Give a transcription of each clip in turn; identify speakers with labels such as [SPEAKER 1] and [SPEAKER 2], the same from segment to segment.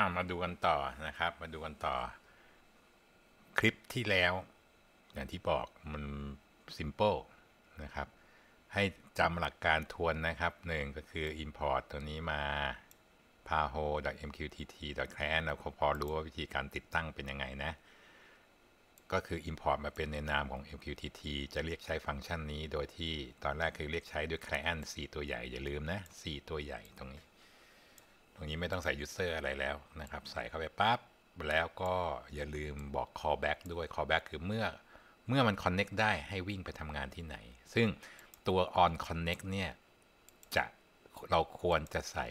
[SPEAKER 1] ามาดูกันต่อนะครับมาดูกันต่อคลิปที่แล้วอย่างที่บอกมันซิมเปิลนะครับ ให้จำหลักการทวนนะครับหนึ่งก็คือ import ตัวนี้มา paho.mqtt.client เราพอรู้ว่าวิธีการติดตั้งเป็นยังไงนะ ก็คือ import มาเป็นในนามของ mqtt จะเรียกใช้ฟังก์ชันนี้ โดยที่ตอนแรกคือเรียกใช้ด้วย client 4ตัวใหญ่ อย่าลืมนะ4ตัวใหญ่ตรงนี้รงนี้ไม่ต้องใส่ user อะไรแล้วนะครับ ใส่เข้าไปปั๊บแล้วก็อย่าลืมบอก callback ด้วย callback คือเมื่อเมื่อมัน connect ได้ให้วิ่งไปทำงานที่ไหน ซึ่งตัว on connect เนี่ยจะเราควรจะใส่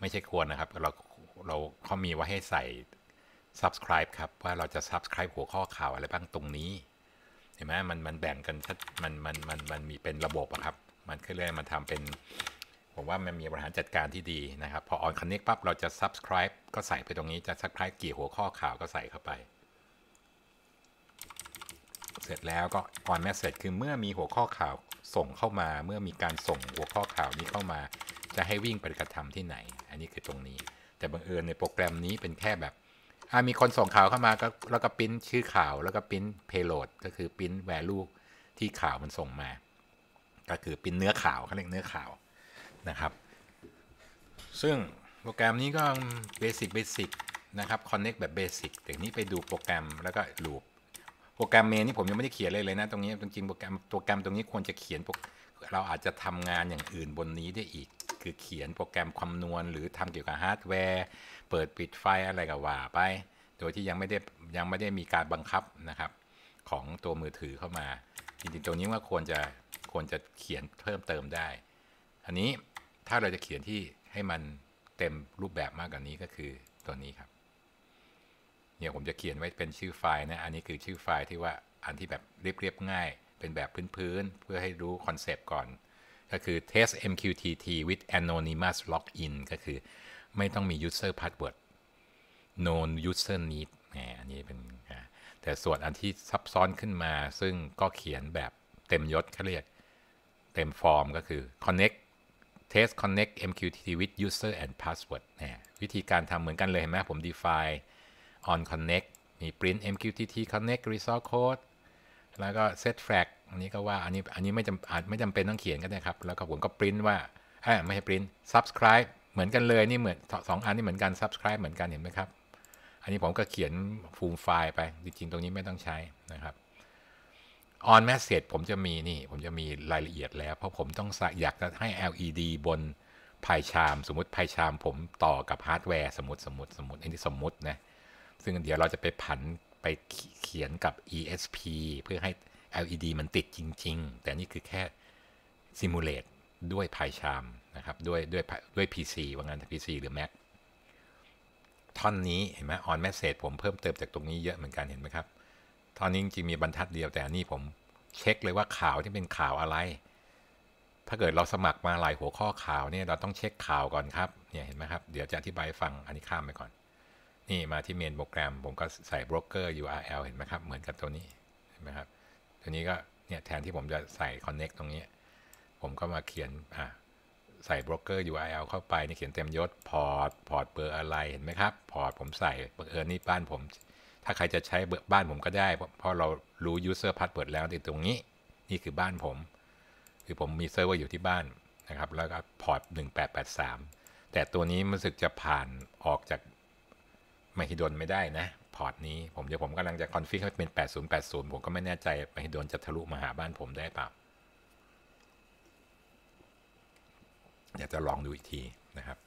[SPEAKER 1] ไม่ใช่ควรนะครับ เราเราเขามีไว้ให้ใส่ subscribe ครับ ว่าเราจะ subscribe หัวข้อข่าวอะไร บ้าง ตรงนี้ เห็นไหมมัน มันแบ่ง กัน มันมันมันมันมีเป็นระบบอะครับ มันก็เลยมันทำเป็นผมว่ามันมีบริหารจัดการที่ดีนะครับพอออนคอนเน็กปั๊บเราจะ subscribe ก็ใส่ไปตรงนี้จะ subscribe กี่หัวข้อข่าวก็ใส่เข้าไป เสร็จแล้วก็ on นแมสเซจคือเมื่อมีหัวข้อข่าวส่งเข้ามาเมื่อมีการส่งหัวข้อข่าวนี้เข้ามา จะให้วิ่งไปกระทำที่ไหน อันนี้คือตรงนี้ แต่บังเอิญในโปรแกรมนี้เป็นแค่แบบมีคนส่งข่าวเข้ามาก็แล้วก็ปิ้นชื่อข่าว แล้วก็ปิ้น payload ก็คือปิ้น value ที่ข่าวมันส่งมา ก็คือปิ้นเนื้อข่าวเขาเรียกเนื้อข่าวนะครับ ซึ่งโปรแกรมนี้ก็เบสิกเบสิกนะครับคอนเน็กแบบเบสิกแต่นี้ไปดูโปรแกรมแล้วก็ ลูปโปรแกรมเมนนี่ผมยังไม่ได้เขียนเลยเลยนะ ตรงนี้จริงโปรแกรมโปรแกรมตรงนี้ควรจะเขียนเราอาจจะทำงานอย่างอื่นบนนี้ได้อีก คือเขียนโปรแกรมคำนวณ หรือทำเกี่ยวกับฮาร์ดแวร์ เปิดปิดไฟอะไรกับว่าไปโดยที่ยังไม่ได้ยังไม่ได้มีการบังคับนะครับของตัวมือถือเข้ามาจริงๆตรงนี้ว่าควรจะควรจะเขียนเพิ่มเติมได้อันนี้ถ้าเราจะเขียนที่ให้มันเต็มรูปแบบมากกว่านี้ก็คือตัวนี้ครับ เนี่ยผมจะเขียนไว้เป็นชื่อไฟล์นะอันนี้คือชื่อไฟล์ที่ว่าอันที่แบบเรียบๆง่าย เป็นแบบพื้นๆเพื่อให้รู้คอนเซปต์ก่อนก็คือ test mqtt with anonymous login ก็คือไม่ต้องมี user password no user need นะอันนี้เป็นแต่ส่วนอันที่ซับซ้อนขึ้นมาซึ่งก็เขียนแบบเต็มยศเขาเรียกเต็มฟอร์มก็คือ connect Test Connect MQTT with User and Password นะวิธีการทำเหมือนกันเลยเห็นไหมผม define on connect มี print MQTT connect resource code แล้วก็ set flag อันนี้ก็ว่าอันนี้อันนี้ไม่จำอาจไม่จำเป็นต้องเขียนก็ได้ครับ แล้วก็ผมก็ print ว่าอไม่ใช่ print subscribe เหมือนกันเลย นี่เหมือนสองอันนี่เหมือนกัน subscribe เหมือนกันเห็นไหมครับ อันนี้ผมก็เขียนฟูมไฟล์ไปจริง ๆ ตรงนี้ไม่ต้องใช้นะครับออนแมสเซจผมจะมีนี่ผมจะมีรายละเอียดแล้วเพราะผมต้องอยากจะให้ LED บนพายชาม สมมติพายชามผมต่อกับฮาร์ดแวร์สมมติ สมมติสมมติอันนี้สมมตินะซึ่งเดี๋ยวเราจะไปผันไปเขียนกับ ESP เพื่อให้ LED มันติดจริง ๆ แต่นี่คือแค่ซิมูเลตด้วยพายชาม นะครับ ด้วยด้วยด้วย PC ว่างั้น PC หรือ Mac ท่อนนี้เห็นไหมออนแมสเซจผมเพิ่มเติมจากตรงนี้เยอะเหมือนกันเห็นไหมครับตอนนี้จริงมีบรรทัดเดียวแต่นี่ผมเช็คเลยว่าข่าวที่เป็นข่าวอะไร ถ้าเกิดเราสมัครมาหลายหัวข้อข่าวเนี่ยเราต้องเช็คข่าวก่อนครับ เนี่ยเห็นไหมครับ เดี๋ยวจะอธิบายฟังอัน นี้ ข้าม ไป ก่อน นี่มาที่เมนโปรแกรม ผมก็ใส่บร็อกเกอร์ URL เห็นไหมครับ เหมือนกับ ตัวนี้ เห็นไหมครับตัวนี้ก็เนี่ยแทนที่ผมจะใส่ Connect ตรงนี้ ผมก็มาเขียนอ่ะใส่บร็อกเกอร์ URL เข้าไปนี่เขียนเต็มยศพอร์ตพอร์ตเบอร์อะไรเห็นไหมครับพอร์ตผมใส่เบอร์นี่บ้านผมถ้าใครจะใช้บ้านผมก็ได้เพราะเรารู้ user password แล้วติดตรงนี้ นี่คือบ้านผมคือผมมีเซิร์ฟเวอร์อยู่ที่บ้านนะครับ แล้วก็พอร์ต 1883 แต่ตัวนี้มันสึกจะผ่านออกจากมหิดลไม่ได้นะพอร์ตนี้ผมเดี๋ยวผมกำลังจะคอนฟิกให้เป็น 8080 ผมก็ไม่แน่ใจมหิดลจะทะลุมาหาบ้านผมได้ปะ่าอยากจะลองดูอีกทีนะครับ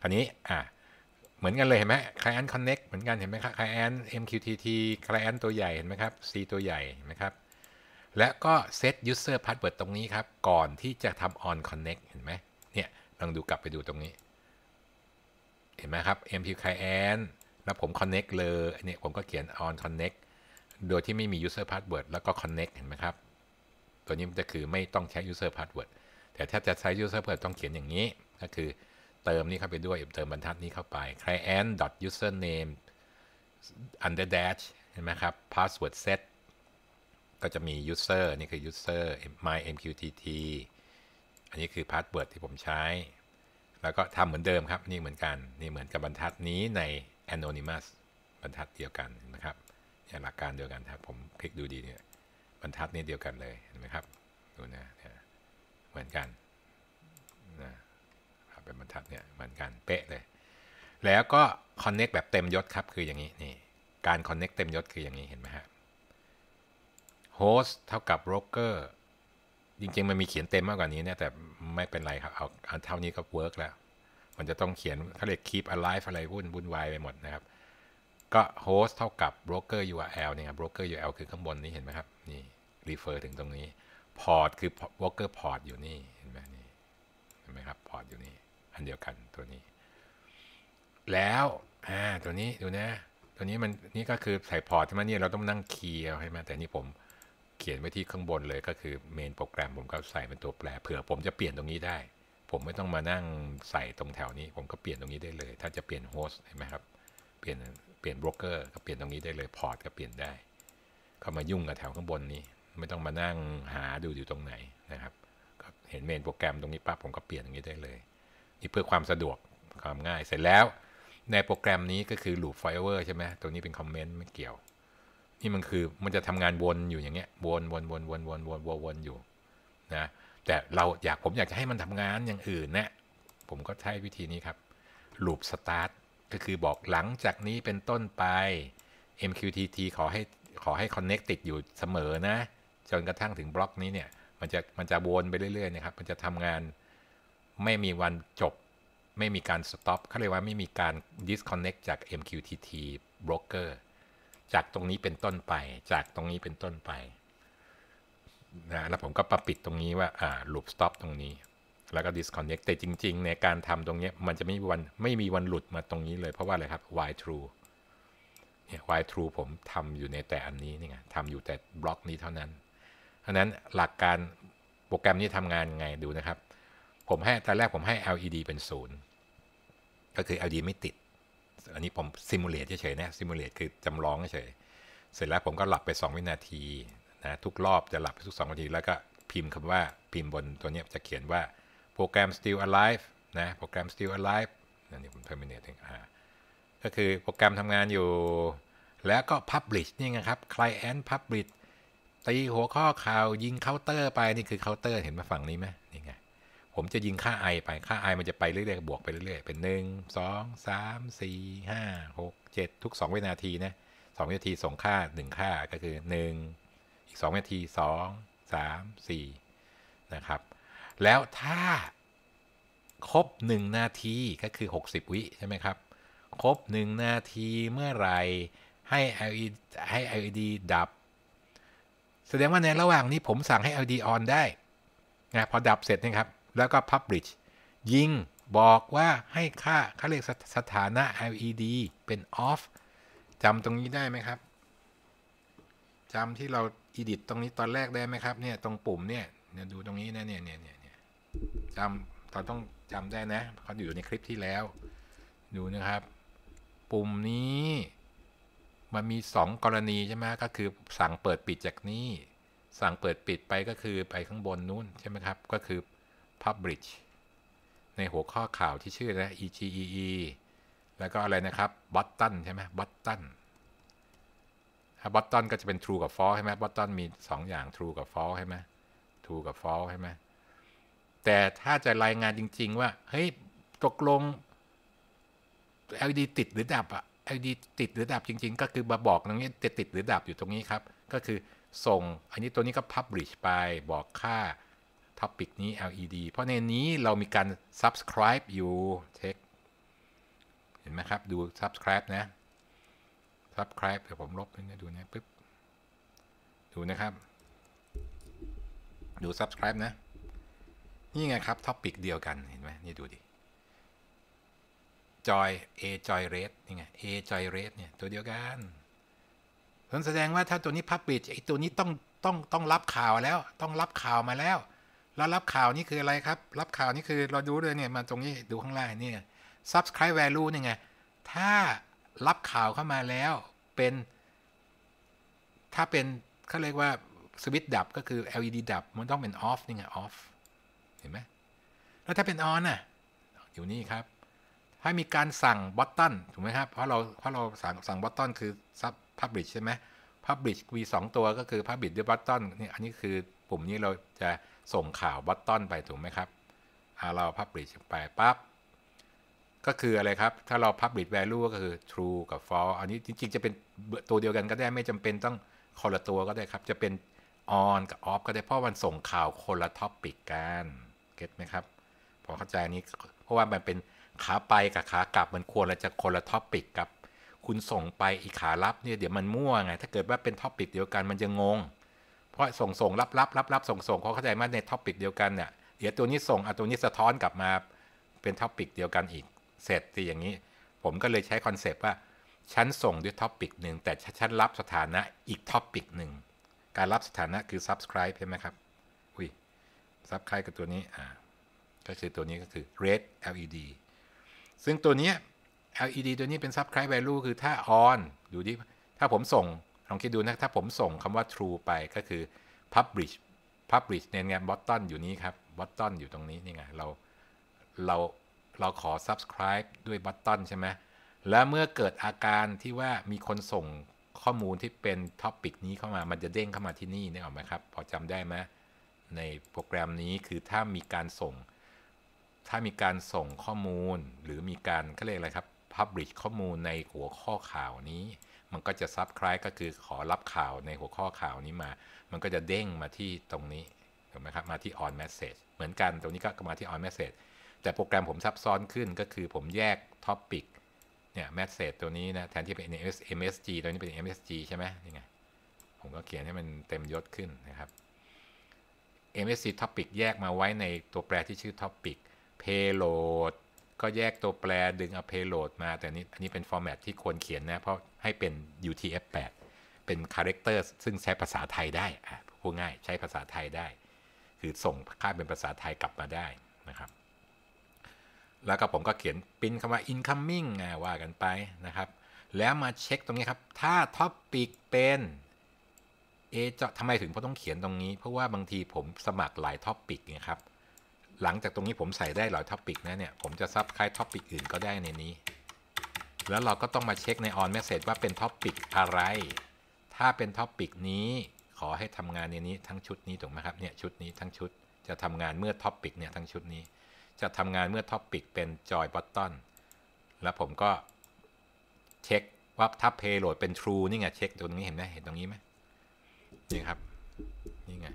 [SPEAKER 1] คราวนี้อ่ะเหมือนกันเลยเห็นไหม client connect เหมือนกันเห็นไหมครับ client MQTT client ตัวใหญ่เห็นไหมครับ C ตัวใหญ่เห็นไหมครับ และก็ set user password ตรงนี้ครับ ก่อนที่จะทำ on connect เห็นไหมเนี่ยลองดูกลับไปดูตรงนี้ เห็นไหมครับ MQ client แล้วผม connect เลยเนี่ยผมก็เขียน on connect โดยที่ไม่มี user password แล้วก็ connect เห็นไหมครับ ตัวนี้มันจะคือไม่ต้องใช้ user password แต่ถ้าจะใช้ user password ต้องเขียนอย่างนี้ก็คือเติมนี่เข้าไปด้วยเติมบรรทัดนี้เข้าไป client username under dash เห็นไหมครับ password set ก็จะมี user นี่คือ user my mqtt อันนี้คือ password ที่ผมใช้ แล้วก็ทำเหมือนเดิม ครับ นี่เหมือนกัน นี่เหมือนกับบรรทัดนี้ใน anonymous บรรทัดเดียวกันนะครับอย่หลักการเดียวกันครับ ผม คลิกดูดีเนี่ย บรรทัดนี้เดียวกันเลย เห็นไหมครับ ดูนะ เหมือนกันเป็นบรรทัดเนี่ยเหมือนกันเป๊ะเลย แล้วก็คอนเน็กแบบเต็มยศครับคืออย่างนี้นี่การคอนเน็กเต็มยศคืออย่างนี้เห็นไหมฮะโฮสเท่ากับกเกอร์จริงๆมันมีเขียนเต็มมากกว่านี้เนี่ยแต่ไม่เป็นไรครับเอาเท่านี้ก็เวิร์กแล้ว มันจะต้องเขียนเขาเรียก keep alive อะไรวุ่นวุ่นวายไปหมดนะครับก็โฮสเท่ากับรกเกอร์ URL เนี่ยกเกอร์ URL คือข้างบนนี้เห็นไหมครับนี่รีเฟอร์ถึงตรงนี้พอร์ตคือ b r อกเกอร์พอยู่นี่เห็นไหมนี่เห็นไหมครับพอร์ตอยู่นี่อันเดียวกันตัวนี้ แล้ว อ่า ตัวนี้ ดูนะ ตัวนี้มัน นี่ก็คือใส่พอร์ตใช่ไหมเนี่ยเราต้องนั่งเคลียร์ใช่ไหมแต่นี่ผมเขียนไว้ที่ข้างบนเลย ก็คือเมนโปรแกรมผมก็ใส่เป็นตัวแปร เผื่อผมจะเปลี่ยนตรงนี้ได้ ผมไม่ต้องมานั่งใส่ตรงแถวนี้ ผมก็เปลี่ยนตรงนี้ได้เลย ถ้าจะเปลี่ยนโฮสต์ใช่ไหมครับ เปลี่ยน เปลี่ยนโบรกเกอร์ก็เปลี่ยนตรงนี้ได้เลย พอร์ตก็เปลี่ยนได้ ก็มายุ่งกับแถวข้างบนนี้ ไม่ต้องมานั่งหาดูอยู่ตรงไหนนะครับเห็นเมนโปรแกรมตรงนี้ปั๊บผมก็เปลี่ยนตรงนี้ได้เลยนี่เพื่อความสะดวกความง่าย เสร็จแล้ว ในโปรแกรมนี้ก็คือ loop forever ใช่ไหมตัวนี้เป็นคอมเมนต์ไม่เกี่ยว นี่มันคือมันจะทำงานวนอยู่อย่างเงี้ยวนวนวนวนวนวนวนวนอยู่นะแต่เราอยากผมอยากจะให้มันทำงานอย่างอื่นนะผมก็ใช้วิธีนี้ครับ loop start ก็คือบอกหลังจากนี้เป็นต้นไป MQTT ขอให้ขอให้ connect ติดอยู่เสมอนะ จนกระทั่งถึงบล็อกนี้เนี่ย มันจะมันจะวนไปเรื่อย ๆนะครับ มันจะทำงานไม่มีวันจบ ไม่มีการสต็อปเขาเรียกว่าไม่มีการ disconnect จาก MQTT broker จากตรงนี้เป็นต้นไป จากตรงนี้เป็นต้นไป นะ แล้วผมก็ปปิดตรงนี้ว่าอ่าล o o สต็อปตรงนี้ แล้วก็ disconnect แต่จริง ๆ ในการทำตรงนี้มันจะไม่มีวัน ไม่มีวันหลุดมาตรงนี้เลย เพราะว่าอะไรครับ y true เนี่ย y true ผมทำอยู่ในแต่อันนี้นี่ไงทำอยู่แต่บล็อกนี้เท่านั้น เพราะนั้นหลักการโปรแกรมนี้ทำงานไง ดูนะครับผมให้ตอนแรกผมให้ LED เป็นศูนย์ ก็คือ LED ไม่ติด อันนี้ผมซิมูเลตเฉยๆนะซิมูเลตคือจำลองเฉยเสร็จแล้วผมก็หลับไป 2 วินาทีนะทุกรอบจะหลับทุก2นาที แล้วก็พิมพ์คำว่าพิมพ์บนตัวนี้จะเขียนว่าโปรแกรม still alive นะ โปรแกรม still alive นั่นนี่ผม terminate ถึงอ่าก็คือโปรแกรมทำงานอยู่แล้วก็ publish นี่ไงครับ client publish ตีหัวข้อข่าวยิงเคาน์เตอร์ไปนี่คือเคาน์เตอร์เห็นมาฝั่งนี้ไหมนี่ไงผมจะยิงค่าไอไปค่าไอมันจะไปเรื่อยๆ บวกไปเรื่อยๆ เป็น 1 2 3 4 5 6 7 ทุก 2 วินาทีนะ2วินาทีส่งค่า1 ค่าก็คือ 1 อีก 2วินาที 2 3 4นะครับ แล้วถ้าครบ 1 นาทีก็คือ 60 วิใช่ไหมครับ ครบ 1 นาทีเมื่อไหร่ให้ LED ให้ LED ดับ แสดงว่าในระหว่างนี้ผมสั่งให้ LED on ได้ นะพอดับเสร็จนะครับแล้วก็ Publish ยิงบอกว่าให้ค่าเขาเรียกสถานะ LED เป็น Off จำตรงนี้ได้ไหมครับจำที่เรา Edit ตรงนี้ตอนแรกได้ไหมครับเนี่ยตรงปุ่มเนี่ยเนี่ยดูตรงนี้นะเนี่ยเนี่ยเนี่ยจำเราต้องจำได้นะเขาอยู่ในคลิปที่แล้ว ดูนะครับ ปุ่มนี้มันมี 2 กรณี ใช่ไหมก็คือสั่งเปิดปิดจากนี้ สั่งเปิดปิดไปก็คือไปข้างบนนู้นใช่ไหมครับ ก็ คือ Publish ในหัวข้อข่าวที่ชื่อนะ EGEE แล้วก็อะไรนะครับ Button ใช่ไหม Button ถ้า Button ก็จะเป็น True กับ False ใช่ไหม Button มี 2 อย่าง True กับ False ใช่ไหม True กับ False ใช่ไหม แต่ถ้าจะรายงานจริงๆ ว่าเฮ้ยตกลง LED ติดหรือดับอะ LED ติดหรือดับ จริงๆ ก็คือมาบอกตรงนี้ติดติดหรือดับอยู่ตรงนี้ครับ ก็คือส่งอันนี้ตัวนี้ก็ Publish ไปบอกค่าท็อปิกนี้ LED เพราะในนี้เรามีการ subscribe อยู่เช็คเห็นไหมครับ ดู subscribe นะ subscribe เดี๋ยวผมลบไปนะดูนะปึ๊บดูนะครับ ดู subscribe นะ นี่ไงครับท็อปิกเดียวกัน เห็นไหมนี่ดูดิ joy a joy rate นี่ไง a joy rate เนี่ยตัวเดียวกันนแสดงว่าถ้าตัวนี้พับปิดไอ้ตัวนี้ต้อง ต้อง ต้องรับข่าวแล้ว ต้องรับข่าวมาแล้วแล้วรับข่าวนี่คืออะไรครับ รับข่าวนี่คือเราดูเลยเนี่ยมาตรงนี้ดูข้างล่างนี่ subscribe value นี่ไง ถ้ารับข่าวเข้ามาแล้วเป็น ถ้าเป็นเขาเรียกว่าสวิตดับก็คือ LED ดับมันต้องเป็น off นี่ไง off เห็นไหมแล้วถ้าเป็น o อน่ะอยู่นี่ครับให้มีการสั่งบอตตันถูกไหมครับเพราะเราเพราะเราสั่งสั่งบอตตันคือซับพับลิชใช่ไหมพับลิชมีสองตัวก็คือพับลิชด้วยบอตตันนี่อันนี้คือปุ่มนี้เราจะส่งข่าวบอตตอนไปถูกไหมครับเราพับลิชไปปั๊บ ก็คืออะไรครับ ถ้าเราพับบ i ิ v แวลูก็คือ True กับ False อันนี้จริงๆ จะเป็นตัวเดียวกันก็ได้ไม่จำเป็นต้องคนละตัวก็ได้ครับ จะเป็น On กับ Off ก็ได้เพราะมันส่งข่าวคนละท็อปิกกันเก็ตไหมครับ พอเข้าใจนี้เพราะว่ามันเป็นขาไปกับขากลับมันควรจะคนละท็อปิกกับ คุณส่งไปอีกขารับเนี่ยเดี๋ยวมันมั่วไง ถ้าเกิดว่าเป็นท็อปิกเดียวกันมันจะงงเพราะส่งส่งรับรับรับรับส่งส่งเขาเข้าใจมาในท็อปปิกเดียวกันเนี่ยเดี๋ยวตัวนี้ส่งออะตัวนี้สะท้อนกลับมาเป็นท็อปปิกเดียวกันอีก เสร็จตีอย่างนี้ ผมก็เลยใช้คอนเซปต์ว่าฉันส่งด้วยท็อปปิกหนึ่งแต่ฉันรับสถานะอีกท็อปปิกหนึ่งการรับสถานะคือ subscribe ใช่ไหมครับอุ้ย subscribe กับตัวนี้อ่าก็คือตัวนี้ก็คือ red LED ซึ่งตัวนี้ LED ตัวนี้เป็น subscribe value คือถ้า on ยู่ที่ถ้าผมส่งลองคิดดูนะถ้าผมส่งคำว่า true ไปก็คือ publish publish เนี่ยไง button อยู่นี้ครับ button อยู่ตรงนี้นี่ไงเรา เราเราขอ subscribe ด้วย button ใช่ไหมและเมื่อเกิดอาการที่ว่ามีคนส่งข้อมูลที่เป็น topic นี้เข้ามามันจะเด้งเข้ามาที่นี่นี่ออกไหมครับพอจำได้ไหมในโปรแกรมนี้คือถ้ามีการส่ง ถ้ามีการส่งข้อมูล หรือมีการเขาเรียกอะไรครับ publish ข้อมูลในหัวข้อข่าวนี้มันก็จะซับคล้ายก็คือขอรับข่าวในหัวข้อข่าวนี้มา มันก็จะเด้งมาที่ตรงนี้ถูกไหมครับ มาที่ on message เหมือนกันตรงนี้ก็มาที่ on message แต่โปรแกรมผมซับซ้อนขึ้นก็คือผมแยก topic เนี่ย message ตัวนี้นะ แทนที่เป็น MSG ตัวนี้เป็น MSG ใช่ไหมยังไง ผมก็เขียนให้มันเต็มยศขึ้นนะครับ MSC topic แยกมาไว้ในตัวแปรที่ชื่อ topic payload ก็แยกตัวแปรดึงเอา payload มาแต่นี้อันนี้เป็นฟอร์แมตที่ควรเขียนนะเพราะให้เป็น UTF-8 เป็นคาแรคเตอร์ซึ่งใช้ภาษาไทยได้พูดง่ายใช้ภาษาไทยได้ คือส่งค่าเป็นภาษาไทยกลับมาได้นะครับ แล้วก็ผมก็เขียนปิ้นคำว่า incoming ว่ากันไปนะครับ แล้วมาเช็คตรงนี้ครับถ้า topic เป็นเอจะทำไมถึงเาะต้องเขียนตรงนี้เพราะว่าบางทีผมสมัครหลายท็อปิกนะครับ หลังจากตรงนี้ผมใส่ได้หลายท็อปิกนะเนี่ย ผมจะซับคล้ายท็อปิกอื่นก็ได้ในนี้แล้วเราก็ต้องมาเช็คใน on message ว่าเป็นท็อปิกอะไร ถ้าเป็นท็อปิกนี้ขอให้ทำงานในนี้ทั้งชุดนี้ถูกไหมครับเนี่ยชุดนี้ทั้งชุดจะทำงานเมื่อท็อปิกเนี่ยทั้งชุดนี้จะทำงานเมื่อท็อปิกเป็นจอยบอตตอนแล้ว ผมก็ เช็คว่าถ้าเพย์โหลด เป็น true นี่ไงเช็คตรงนี้เห็นไหมเห็นตรงนี้ไหมนี่ครับ นี่ไง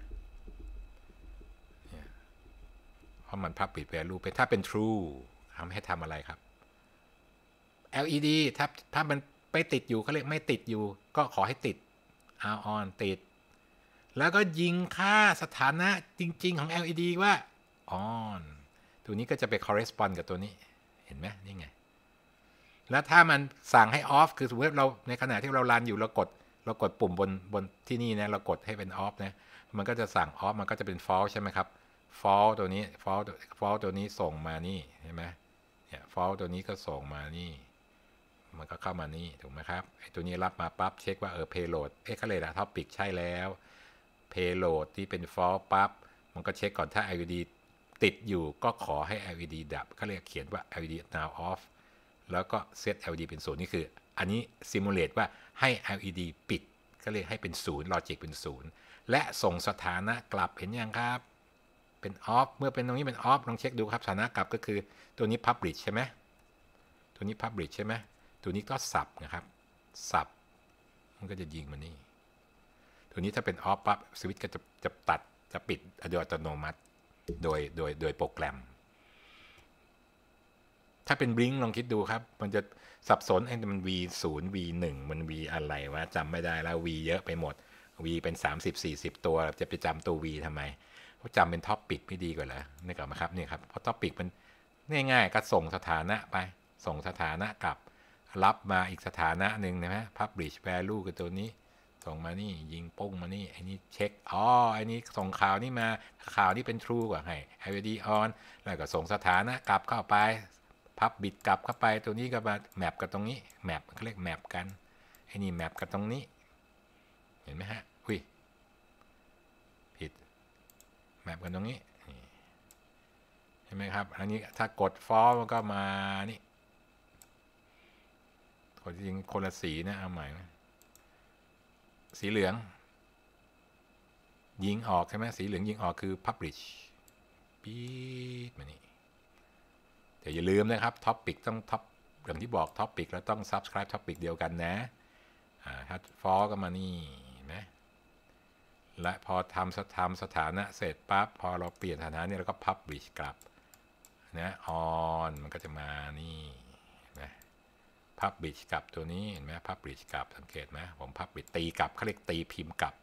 [SPEAKER 1] เพราะมันพับปิดแวลูไปถ้าเป็น true ทำให้ทำอะไรครับ LED ถ้าถ้ามันไม่ติดอยู่เขาเรียกไม่ติดอยู่ ก็ขอให้ติดเอาออนติด แล้วก็ยิงค่าสถานะจริง ๆ ของ LED ว่าออนตัวนี้ก็จะไป correspond กับตัวนี้ เห็นไหมนี่ไง แล้วถ้ามันสั่งให้ off คือสมมติเราในขณะที่เราลันอยู่เรากดเรากดปุ่มบนบนที่นี่นะเรากดให้เป็น off นะ มันก็จะสั่ง off มันก็จะเป็น false ใช่ไหมครับ false ตัวนี้ false false ตัวนี้ส่งมานี่เห็นไหมเนี่ย false ตัวนี้ก็ส่งมานี่มัน ก็เข้ามานี่ถูกไหมครับไอ้ตัวนี้รับมาปั๊บเช็คว่าเออ payload เอ๊ะเขาเละท็อปปิกใช่แล้ว payload ที่เป็นฟอ l s ปั๊บมันก็เช็คก่อนถ้า LED ติดอยู่ก็ขอให้ LED ดับเขาเรียกเขียนว่า LED now off แล้วก็ set LED เป็นศูนย์นี่คือ อันนี้ simulate ว่าให้ LED ปิดก็เรียกให้เป็นศูนย์ลอจิกเป็นศูนย์และส่งสถานะกลับเห็นยังครับ เป็นออฟเมื่อเป็นตรงนี้เป็นออฟลองเช็คดูครับสถานะกลับก็คือตัวนี้ Publish ใช่ไหมตัวนี้ Publish ใช่ไหมตัวนี้ก็สับนะครับ สับมันก็จะยิงมานี่ ตัวนี้ถ้าเป็นออฟปั๊บสวิตช์ก็จะจะตัดจะปิดโดยอัตโนมัติ โดยโดยโดยโปรแกรม ถ้าเป็นบลิงลองคิดดูครับ มันจะสับสนไอ้มัน v 0 v 1มัน v อะไรวะจำไม่ได้แล้ว v เยอะไปหมด v เป็น 30 40 ตัว จะไปจำตัว v ทำไมเขาจำเป็นท็อปปิกไม่ดีกว่าเหรอนี่กลับมาครับ นี่ครับเพราะท็อปปิกมันง่ายๆก็ส่งสถานะไป ส่งสถานะกลับรับมาอีกสถานะหนึ่งนะฮะพับบ i ิชแ a l ลูกับตัว นี้ส่งมานี่ ยิงป้งมานี่ไอ้นี่เช็คอ๋อไอ้นี่ส่งข่าวนี่มาข่าวนี่เป็น true กว่าให้ LED on แล้วก็ส่งสถานะกลับเข้าไปพับบิดกลับเข้าไป ตัว นี้ ก็มาแมปกับตรงนี้แมปเขาเรียกแมปกันไอ้นี่แมปกับตรงนี้เห็นไหมฮะอุ้ยผิดแมปกันตรงนี้เห็นไหมครับอันนี้ถ้ากดฟอร์มันก็มานี่นจริงคนละสีนะเอาใหม่ สีเหลือง ยิงออกใช่ไหมสีเหลืองยิงออกคือ publish ปี๊ดมานี่แต่อย่าลืมนะครับ topic ต้อง top อย่างที่บอก topic แล้วต้อง subscribe topic เดียวกันนะถ้าฟอก็มานี่นะและพอทำสถานสถานะเสร็จปั๊บพอเราเปลี่ยนสถานะเนี่ยเราก็ publish กลับนะ on มันก็จะมานี่พับบิชกับตัวนี้เห็นไหมพับบิชกับสังเกตไหมผมพับบิชตีกับเขาเรียกตีพิมพ์กับ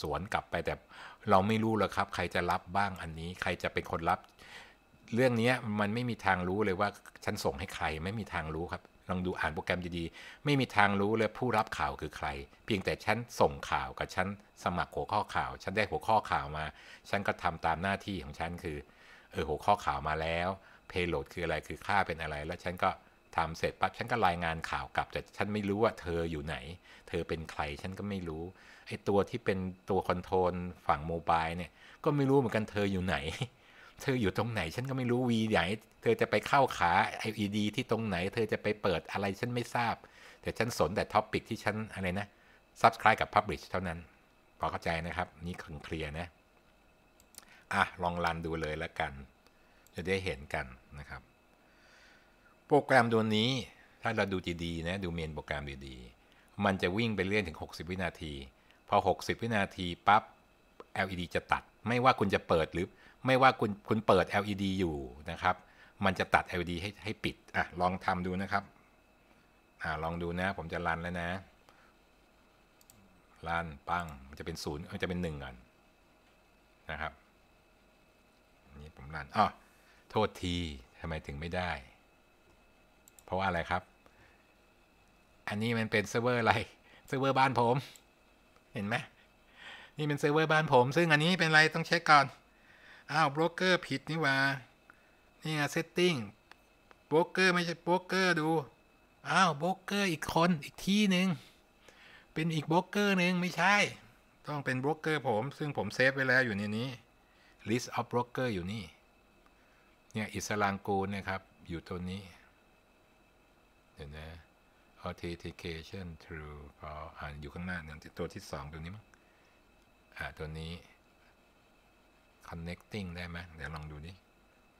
[SPEAKER 1] สวนกลับไปแต่เราไม่รู้หรอกครับ ใครจะรับบ้างอันนี้ ใครจะเป็นคนรับเรื่องนี้มันไม่มีทางรู้เลยว่าฉันส่งให้ใครไม่มีทางรู้ครับลองดูอ่านโปรแกรมดีๆไม่มีทางรู้เลยผู้รับข่าวคือใคร เพียงแต่ฉันส่งข่าวกับฉันสมัครหัวข้อข่าวฉันได้หัวข้อข่าวมาฉันก็ทำตามหน้าที่ของฉันคือเออหัวข้อข่าวมาแล้วเพโลดคืออะไรคือค่าเป็นอะไร แล้วฉันก็ทำเสร็จปั๊บฉันก็รายงานข่าวกลับ แต่ฉันไม่รู้ว่าเธออยู่ไหน เธอเป็นใครฉันก็ไม่รู้ไอ้ตัวที่เป็นตัวคอนโทรลฝั่งโมบายเนี่ย ก็ไม่รู้เหมือนกันเธออยู่ไหน เธออยู่ตรงไหนฉันก็ไม่รู้วีไหนเธอจะไปเข้าขาไอเอดีที่ตรงไหน เธอจะไปเปิดอะไรฉันไม่ทราบ แต่ฉันสนแต่ท็อปิกที่ฉันอะไรนะซับสไครต์กับพับลิชเท่านั้นพอเข้าใจนะครับ นี่เคลียร์นะอ่ะลองรันดูเลยแล้วกันจะได้เห็นกันนะครับโปรแกรมตัวนี้ถ้าเราดูดีๆนะดูเมนโปรแกรม ดีๆมันจะวิ่งไปเรื่อยถึง 60 วินาทีพอ60 วินาทีปั๊บ LED จะตัด ไม่ว่าคุณจะเปิดหรือ ไม่ว่าคุณคุณเปิด LED อยู่นะครับ มันจะตัด LED ให้ให้ปิดอ่ะลองทำดูนะครับอ่าลองดูนะ ผมจะรันแล้วนะรันปั้งมันจะเป็นศูนย์มันจะเป็นหนึ่งก่อนนะครับนี่ผมรันอ๋อโทษทีทำไมถึงไม่ได้เพราะว่าอะไรครับ อันนี้มันเป็นเซิร์ฟเวอร์อะไร เซิร์ฟเวอร์บ้านผม เห็นไหมนี่เป็นเซิร์ฟเวอร์บ้านผม ซึ่งอันนี้เป็นอะไรต้องเช็คก่อน อ้าวโบรกเกอร์ผิดนี่ว่านี่ไงเซตติ้งโบรกเกอร์ไม่ใช่โบรกเกอร์ดู อ้าวโบรกเกอร์อีก คน อีกที่หนึ่งเป็นอีกโบรกเกอร์หนึ่งไม่ใช่ ต้องเป็นโบรกเกอร์ผม ซึ่งผมเซฟไว้ แล้วอยู่ในนี้ list of broker อยู่นี่ เนี่ย อิสลางกูนะครับ อยู่ตัวนี้เดี๋ยวนะ authentication through พออ่านอยู่ข้างหน้าเนี่ยตัวที่สองตัวนี้ มั้ง อ่า ตัวนี้ connecting ได้ไหมเดี๋ยว ลองดูดิบ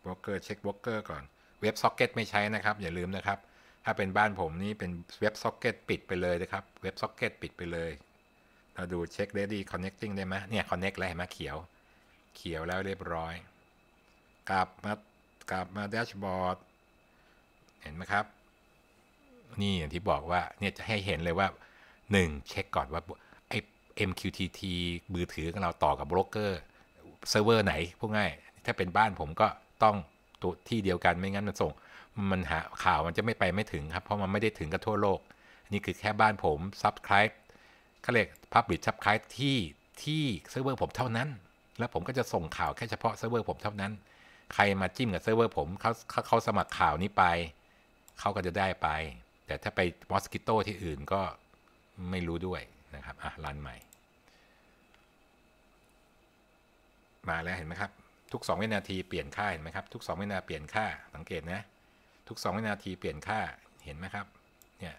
[SPEAKER 1] broker check broker ก่อนเว็บ o c k e t ไม่ใช้ นะครับ อย่าลืมนะครับ ถ้าเป็นบ้านผมนี่เป็นเว็บ o c k e t ปิดไปเลย นะครับเว็บ o c k e t ปิดไปเลย เราดูเช็ค ready connecting ได้ไหมเนี่ย connect แล้วเห็นไหมเขียว เขียวแล้วเรียบร้อย กลับมากลับมาแดชบอร์ดเห็นไหมครับนี่อย่างที่บอกว่าเนี่ยจะให้เห็นเลยว่า1เช็คก่อนว่าไอ้ MQTT มือถือของเราต่อกับโบรกเกอร์ เซิร์ฟเวอร์ไหนพวกง่ายถ้าเป็นบ้านผมก็ต้องตัวที่เดียวกันไม่งั้นมันส่ง มันหาข่าวมันจะไม่ไปไม่ถึงครับ เพราะมันไม่ได้ถึงกันทั่วโลก นี่คือแค่บ้านผมซับสไครป์กขเรียกพับบิทซับสไครป์ที่ที่เซิร์ฟเวอร์ผมเท่านั้น แล้วผมก็จะส่งข่าวแค่เฉพาะเซิร์ฟเวอร์ผมเท่านั้น ใครมาจิ้มกับเซิร์ฟเวอร์ผมเขาเขาสมัครข่าวนี้ไป เขาก็จะได้ไปแต่ถ้าไปมอสกิโต้ที่อื่นก็ไม่รู้ด้วยนะครับอ่ะรันใหม่มาแล้วเห็นไหมครับทุก 2 วินาทีเปลี่ยนค่าเห็นไหมครับทุก2วินาทีเปลี่ยนค่า สังเกตนะ ทุก2วินาทีเปลี่ยนค่าเห็นไหมครับเนี่ย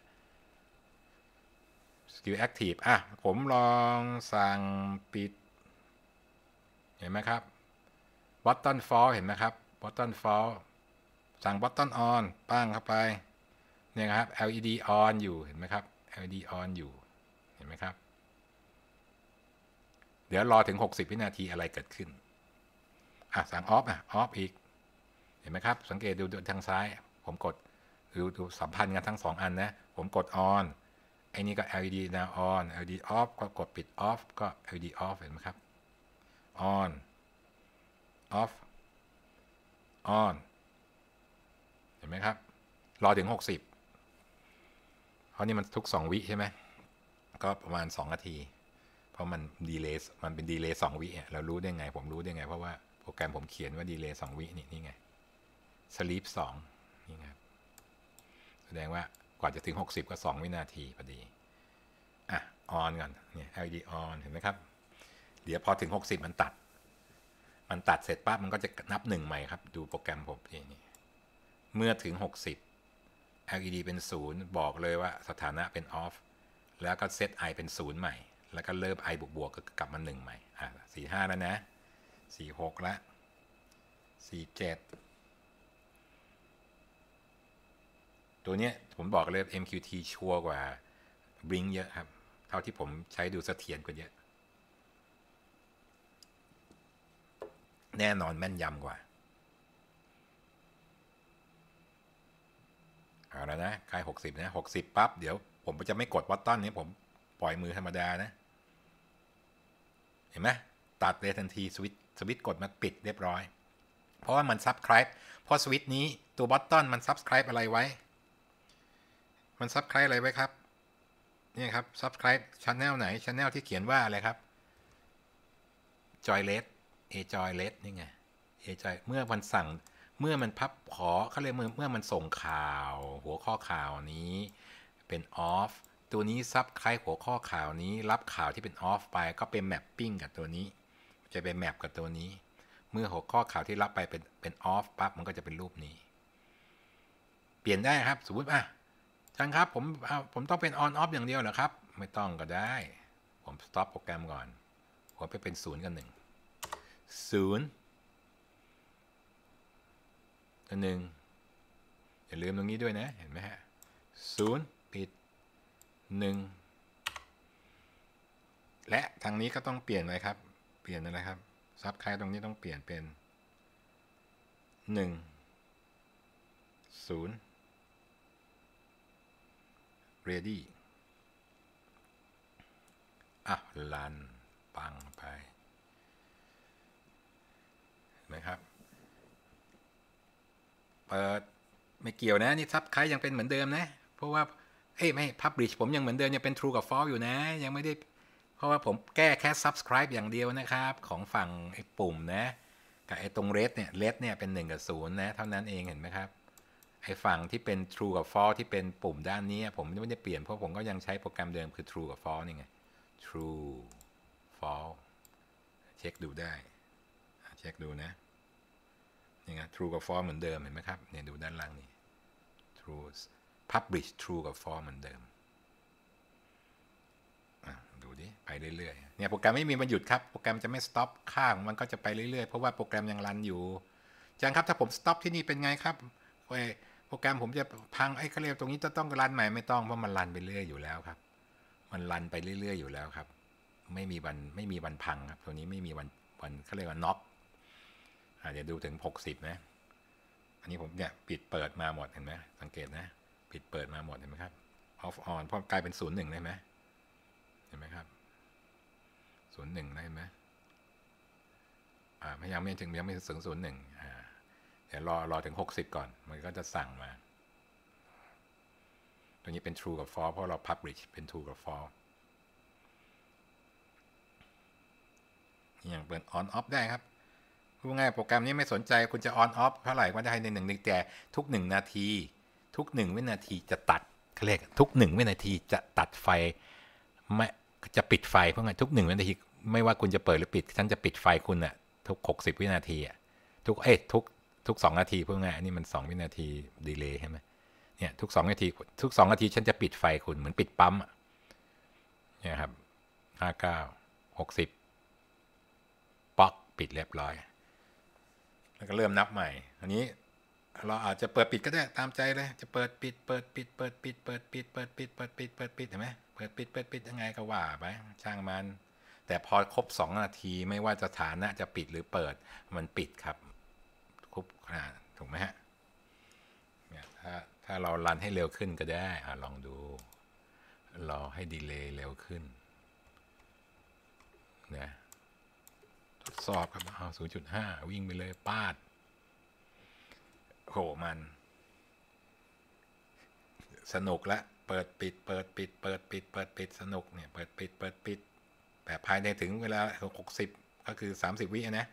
[SPEAKER 1] สกิลแอคทีฟอ่ะผมลองสั่งปิดเห็นไหมครับบอตตันฟอลเห็นไหมครับบอตตันฟอลสั่งบอตตันออนปั้งเข้าไปเนี่ยครับ LED on อยู่เห็นไหมครับ LED on อยู่เห็นไหมครับ เดี๋ยวรอถึง 60 วินาทีอะไรเกิดขึ้น อ่ะสั่งออฟอ่ะออฟ อีก เห็นไหมครับ สังเกตดูทางซ้าย ผมกดดูดูสัมพันธ์กันทั้ง 2 อัน นะ ผมกด on ไอ้ นี่ก็ LED now on LED off ก็กด ปิด off ก็ LED off เห็นไหมครับ on off on เห็นไหมครับรอถึง 60เพราะนี่มันทุกสองวิใช่ไหมก็ประมาณสองนาที เพราะมันดีเลย์ มันเป็นดีเลย์สองวิเรารู้ได้ไง ผมรู้ได้ไงเพราะว่าโปรแกรมผมเขียนว่าดีเลย์สองวินี่นี่ไงสลีปสองนี่ครับแสดงว่ากว่าจะถึง 60ก็2วินาทีพอดี อ่ะออนก่อนเนี่ย LED on เห็นไหมครับ เดี๋ยวพอถึง 60 มันตัด มันตัดเสร็จปั๊บมันก็จะนับหนึ่งใหม่ครับ ดูโปรแกรมผมนี่ เมื่อถึง 60 LED เป็น 0 บอกเลยว่าสถานะเป็นออฟแล้วก็เซต i เป็น0 ใหม่ แล้วก็เลิฟ i บวกบวกก็กลับมา1ใหม่อ่ะสี่ห้าแล้วนะสี่หกละสี่เจ็ดตัวเนี้ยผมบอกเลย MQT ชัวร์กว่า Blink เยอะครับ เท่าที่ผมใช้ดูเสถียรกว่าเยอะแน่นอนแม่นยำกว่าเอาแล้วนะคลายหกสิบนะหกสิบปั๊บ เดี๋ยวผม จะไม่กดวัตตันนี้ ผมปล่อยมือธรรมดา นะ เห็นไหม ตัดเลยทันทีสวิตสวิตกดมาปิดเรียบร้อย เพราะว่ามันซับสไครป์เพราะสวิตนี้ตัวบัตตอนมันซับสไครป์อะไรไว้ มันซับสไครป์อะไร ไว้ครับ นี่ครับซับสไครป์ชั้นแนลไหนชั้นแนลที่เขียนว่าอะไรครับจอยเลสเอจอยเลสนี่ไง เอจอยเมื่อมันสั่งเมื่อ มัน พับขอเขาเรียกเมื่อเมื่อมันส่งข่าว หัวข้อข่าวนี้เป็นออฟตัวนี้ซับคล้ายหัวข้อข่าวนี้รับข่าวที่เป็นออฟไป ก็เป็นแมปปิ้งกับตัวนี้จะเป็นแมปกับตัวนี้ เมื่อหัวข้อข่าวที่รับไปเป็นเป็นออฟปั๊บมันก็จะเป็นรูปนี้ เปลี่ยนได้ครับสมมติอ่ะจังครับผมผมต้องเป็นออนออฟอย่างเดียวเหรอครับ ไม่ต้องก็ได้ ผมสต็อปโปรแกรมก่อนผมไปเป็นศูนย์กันหนึ่งศูนย์ตัวหนึ่งอย่าลืมตรงนี้ด้วยนะ เห็นไหมฮะศูนย์ปิดหนึ่งและทางนี้ก็ต้องเปลี่ยนเลไครับ เปลี่ยนอะไรครับซับคลายตรงนี้ต้องเปลี่ยนเป็นหนึ่งศูนย์ ready อ่ะลันปังไปนะครับปิดไม่เกี่ยวนะนี่ซับค้ายยังเป็นเหมือนเดิมนะ เพราะว่าเอ้ไม่พับบริชผมยังเหมือนเดิมยังเป็น True กับ False อยู่นะยังไม่ได้ เพราะว่าผมแก้แค่ Subscribe อย่างเดียวนะครับของฝั่ง ไอ้ปุ่มนะ กับไอ้ตรงเ e d เนี่ยเ e d เนี่ย เป็น1กับ0นะ เท่านั้นเองเห็นไหมครับ ไอ้ฝั่งที่เป็น True กับ False ที่เป็นปุ่มด้านนี้ ผมไม่ได้เปลี่ยนเพราะผมก็ยังใช้โปรแกรมเดิมคือ True กับ False นี่ไง True False เช็คดูได้เช็คดูนะยังไง true กับ false เหมือนเดิมเห็นไหมครับเนี่ยดูด้านล่างนี่ true publish true กับ false เหมือนเดิมดูดิไปเรื่อยๆเนี่ยโปรแกรมไม่มีมันหยุดครับโปรแกรมจะไม่ stop ข้างมันก็จะไปเรื่อยๆ เพราะว่าโปรแกรมยังรันอยู่จังครับถ้าผม stop ที่นี่เป็นไงครับโอ้ยโปรแกรมผมจะพังไอ้เครียตรงนี้จะต้องรันใหม่ไม่ต้องเพราะมันรันไปเรื่อยอยู่แล้วครับมันรันไปเรื่อย ๆ อยู่แล้วครับ ไม่มีวันไม่มีวันพังครับตัวนี้ไม่มีวันวันเขาเรียกว่าน็อกเดี๋ยว ดูถึง 60นะอันนี้ผมเนี่ยปิดเปิดมาหมดเห็นไหมสังเกตนะ ปิดเปิดมาหมดเห็นไหมครับ off on เพราะกลายเป็น 0 1 ได้ไหมเห็นไหมครับ0 1ได้ไหมอ่ายังไม่ถึงยังไม่ถึง0 1อ่า เดี๋ยว รอรอถึง 60 ก่อน มันก็จะสั่งมา ตัวนี้เป็น true กับ false เพราะเรา publish เป็น true กับ false อย่างเปิด on off ได้ครับูง่ายโปรแกรมนี้ไม่สนใจคุณจะออนออฟเท่าไหร่ก็ได้ในหนึ่งแต่ทุกหนึ่งนาที ทุกหนึ่งวินาทีจะตัดเรียกทุกงวินาทีจะตัดไฟไม่จะปิดไฟเพราะไงทุกหนึ่งวินาทีไม่ว่าคุณจะเปิดหรือปิดฉันจะปิดไฟคุณอะทุกหกสิบวินาทีอะทุกเอ๊ะทุกทุกสองนาทีเพื่อ่งอันนี้มันสองวินาทีดีเลย์ใช่ไหมเนี่ยทุกสองนาทีทุกสองนาทีฉันจะปิดไฟคุณเหมือนปิดปั๊มอะเนี่ยครับห้าเก้าหกสิบป๊อกปิดเรียบร้อยแล้วก็เริ่มนับใหม่ อันนี้เราอาจจะเปิดปิดก็ได้ตามใจเลย จะเปิดปิด เปิดปิด เปิด ปิดเปิดปิด เปิดปิด เปิดปิด เปิดปิดเห็นไหมเปิดปิดเปิดปิดยังไงก็ว่าไปช่างมัน แต่พอครบ 2 นาทีไม่ว่าจะฐานะจะปิดหรือเปิดมันปิดครับ ครบขนาดถูกไหมฮะเนี่ยถ้าถ้าเรารันให้เร็วขึ้นก็ได้อลองดูรอให้ดีเลย์เร็วขึ้นนะทดสอบครับเอาศูนย์จุดห้าวิ่ง ไปเลยปาดโห มัน สนุกละเปิดปิดเปิดปิดเปิดปิดเปิดปิดสนุกเนี่ยเปิดปิดเปิดปิดแต่ภายในถึง เวลาหกสิบก็คือสามสิบวินะ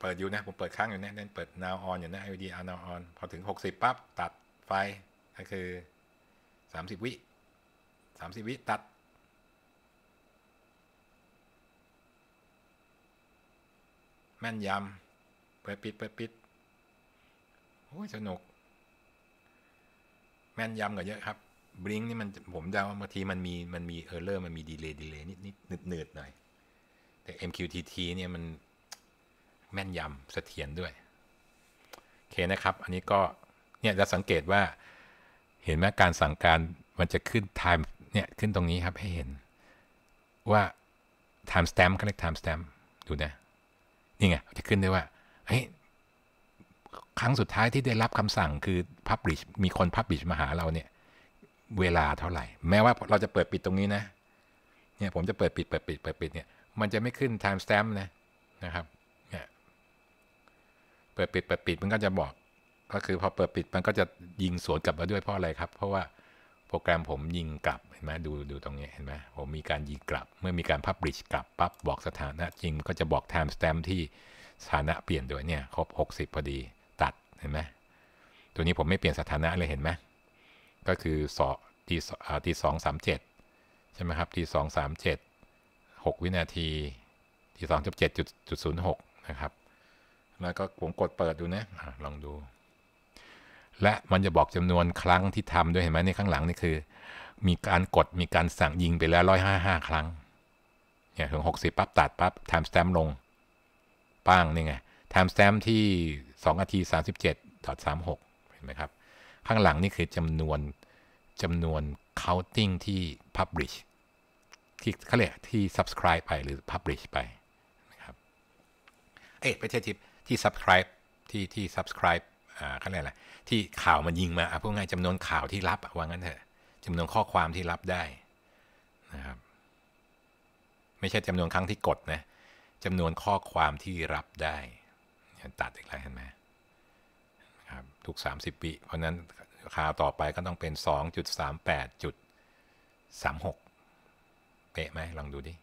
[SPEAKER 1] เปิด อยู่ นะ ผม เปิดค้าง อยู่นะนั่นเปิด now on อยู่นะ LED now on พอถึงหกสิบปั๊บตัดไฟก็คือสามสิบวิสามสิบวิตัดแม่นยำเปิดปิดเปิดปิดโอ้ยสนุกแม่นยำกว่าเยอะครับบริงนี่มันผมเดาว่าบางทีมันมีมันมีเออร์เลอร์มันมีดีเลย์ดีเลย์นิดนิดหนืดหนืดหน่อยแต่ MQTT เนี่ยมันแม่นยำเสถียรด้วยโอเคนะครับ อันนี้ก็เนี่ยจะสังเกตว่าเห็นไหมการสั่งการมันจะขึ้น time เนี่ยขึ้นตรงนี้ครับให้เห็น ว่า timestamp เขาเรียก timestamp ดูนะนี่ไงจะขึ้นได้ว่าเฮ้ยครั้งสุดท้ายที่ได้รับคำสั่งคือพับลิชมีคนพับลิชมาหาเราเนี่ยเวลาเท่าไหร่ แม้ว่าเราจะเปิดปิดตรงนี้นะเนี่ยผมจะเปิดปิด เปิดปิด เปิดปิดเนี่ย มันจะไม่ขึ้น time stamp นะนะครับเนี่ยเปิดปิด เปิดปิดมันก็จะบอกก็คือพอเปิดปิดมันก็จะยิงสวนกลับมาด้วยเพราะอะไรครับ เพราะว่าโปรแกรม ผมยิงกลับเห็นไหมดูดูตรงนี้เห็นไหมผมมีการยิงกลับ เมื่อมีการพับบริชกลับปั๊บบอกสถานะจริงก็จะบอกไทม์สแตมที่สถานะเปลี่ยนด้วยเนี่ย ครบ 60 พอดีตัดเห็นไหมตัวนี้ผมไม่เปลี่ยนสถานะเลยเห็นไหมก็คือสอทีตีสองสามเจ็ดใช่ไหมครับตีสองสามเจ็ดหกวินาทีตีสองจุดเจ็ดจุดจุดศูนย์หกนะครับแล้วก็ผมกดเปิดดูนะ ลองดูและมันจะบอกจำนวนครั้งที่ทำด้วยเห็นไหมในข้างหลังนี่คือ มีการกดมีการสั่งยิงไปแล้วร้อยห้าห้าครั้งเนี่ยถึงหกสิบปั๊บตัดปั๊บ ไทม์สแตมป์ลง ป้างนี่ไงไทม์สแตมป์ที่สองนาทีสามสิบเจ็ดถอดสามหกเห็นไหมครับข้างหลังนี่คือจำนวนจำนวน counting ที่ publish ที่เขาเรียกที่ subscribe ไปหรือ publish ไปนะครับเอ๊ะไม่ใช่ทิปที่ subscribe ที่ที่ subscribe เขาเรียกอะไรที่ข่าวมันยิงมาพูดง่ายจำนวนข่าวที่รับว่างั้นเถอะจำนวนข้อความที่รับได้นะครับไม่ใช่จำนวนครั้งที่กดนะจำนวนข้อความที่รับได้ตัดอีกแล้วเห็นไหมครับทุก30สิเพราะนั้นข่าวต่อไปก็ต้องเป็น 2.38.36เป๊ะไหมลองดูดิ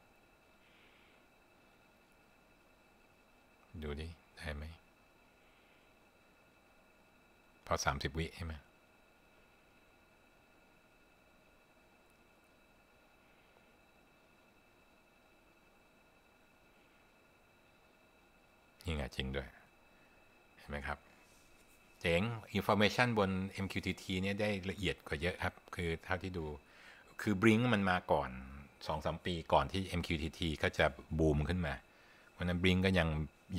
[SPEAKER 1] ดูดิได้ไหมพอสามสิบวิใช่ไหมนี่ไงจริงด้วยเห็นไหมครับเจ๋งอินโฟเมชันบน MQTT เนี่ยได้ละเอียด กว่า เยอะ ครับ คือเท่าที่ดูคือบริงมันมา ก่อนสองสามปีก่อนที่ MQTT ก็จะ บูมขึ้นมาวันนั้นบริงก็ ยัง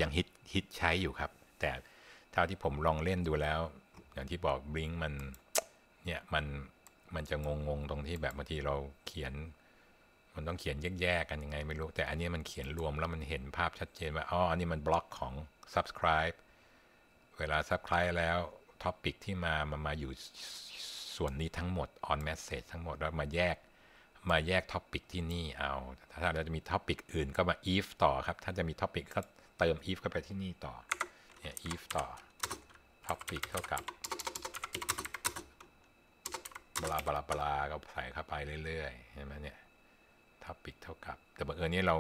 [SPEAKER 1] ยังฮิตฮิตใช้อยู่ครับ แต่เท่าที่ผม ลองเล่นดูแล้วอย่างที่บอกบลิงมันเนี่ยมันมันจะงงงตรงที่แบบบางทีเราเขียนมันต้องเขียนแยกๆกันยังไงไม่รู้แต่อันนี้มันเขียนรวมแล้วมันเห็นภาพชัดเจนว่าอ๋ออันนี้มันบล็อกของ subscribe เวลา subscribe แล้วท็อปิกที่มามันมาอยู่ส่วนนี้ทั้งหมด on message ทั้งหมดแล้วมาแยกมาแยกท็อปิกที่นี่เอา ถ้าเราจะมีท็อปิกอื่นก็มา if ต่อครับถ้าจะมีท็อปิกก็เติม if เข้าไปที่นี่ต่อเนี่ย if ต่อท็อปิกเท่ากับปลาปลาปลาก็ใส่เข้าไปเรื่อยๆเห็นไหมเนี่ยท็อปิกเท่ากับ แต่บังเอิญนี้เรา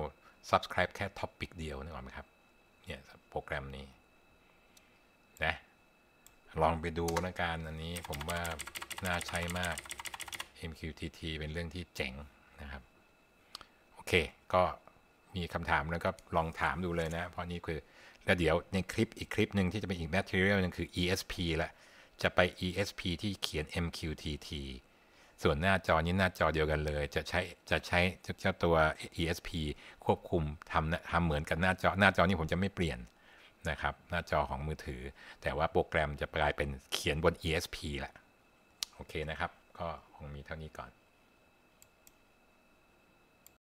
[SPEAKER 1] subscribe แค่ท็อปิกเดียวนึกออกไหมครับเนี่ยโปรแกรมนี้นะลองไปดูนะการอันนี้ผมว่าน่าใช้มาก MQTT เป็นเรื่องที่เจ๋งนะครับโอเค ก็มีคำถามแล้วก็ลองถามดูเลยนะเพราะนี่คือแล้วเดี๋ยวในคลิปอีกคลิปหนึ่งที่จะเป็นอีกแมทเทียลนึงคือ ESP ละจะไป ESP ที่เขียน MQTT ส่วนหน้าจอนี้หน้าจอเดียวกันเลย จะใช้จะใช้เจ้าตัว ESP ควบคุมทำทำเหมือนกันหน้าจอ หน้าจอนี้ผมจะไม่เปลี่ยนนะครับหน้าจอของมือถือ แต่ว่าโปรแกรมจะกลายเป็นเขียนบน ESP แหละโอเคนะครับ ก็คงมีเท่านี้ก่อน